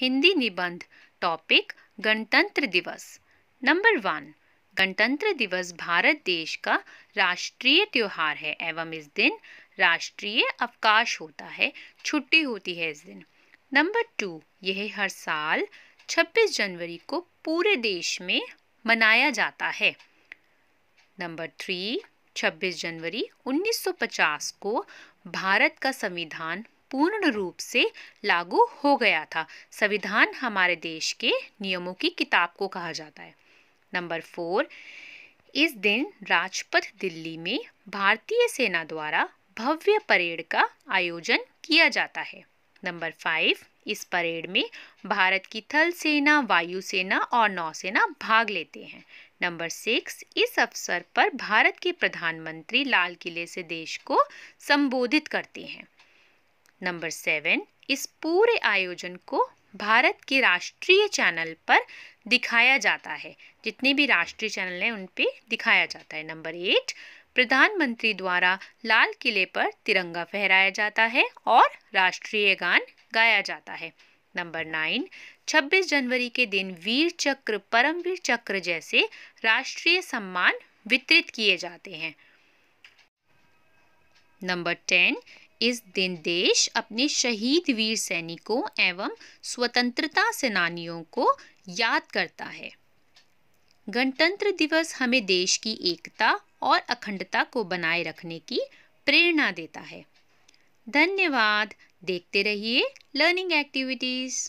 हिंदी निबंध टॉपिक गणतंत्र दिवस नंबर वन गणतंत्र दिवस भारत देश का राष्ट्रीय त्यौहार है एवं इस दिन राष्ट्रीय अवकाश होता है छुट्टी होती है इस दिन नंबर टू यह हर साल 26 जनवरी को पूरे देश में मनाया जाता है नंबर थ्री 26 जनवरी 1950 को भारत का संविधान पूर्ण रूप से लागू हो गया था संविधान हमारे देश के नियमों की किताब को कहा जाता है नंबर फोर इस दिन राजपथ दिल्ली में भारतीय सेना द्वारा भव्य परेड का आयोजन किया जाता है नंबर फाइव इस परेड में भारत की थल सेना वायुसेना और नौसेना भाग लेते हैं नंबर सिक्स इस अवसर पर भारत के प्रधानमंत्री लाल किले से देश को संबोधित करते हैं नंबर सेवन इस पूरे आयोजन को भारत के राष्ट्रीय चैनल पर दिखाया जाता है जितने भी राष्ट्रीय चैनल हैं उन पे दिखाया जाता है नंबर एट प्रधानमंत्री द्वारा लाल किले पर तिरंगा फहराया जाता है और राष्ट्रीय गान गाया जाता है नंबर नाइन 26 जनवरी के दिन वीर चक्र परमवीर चक्र जैसे राष्ट्रीय सम्मान वितरित किए जाते हैं नंबर टेन इस दिन देश अपने शहीद वीर सैनिकों एवं स्वतंत्रता सेनानियों को याद करता है गणतंत्र दिवस हमें देश की एकता और अखंडता को बनाए रखने की प्रेरणा देता है धन्यवाद देखते रहिए लर्निंग एक्टिविटीज़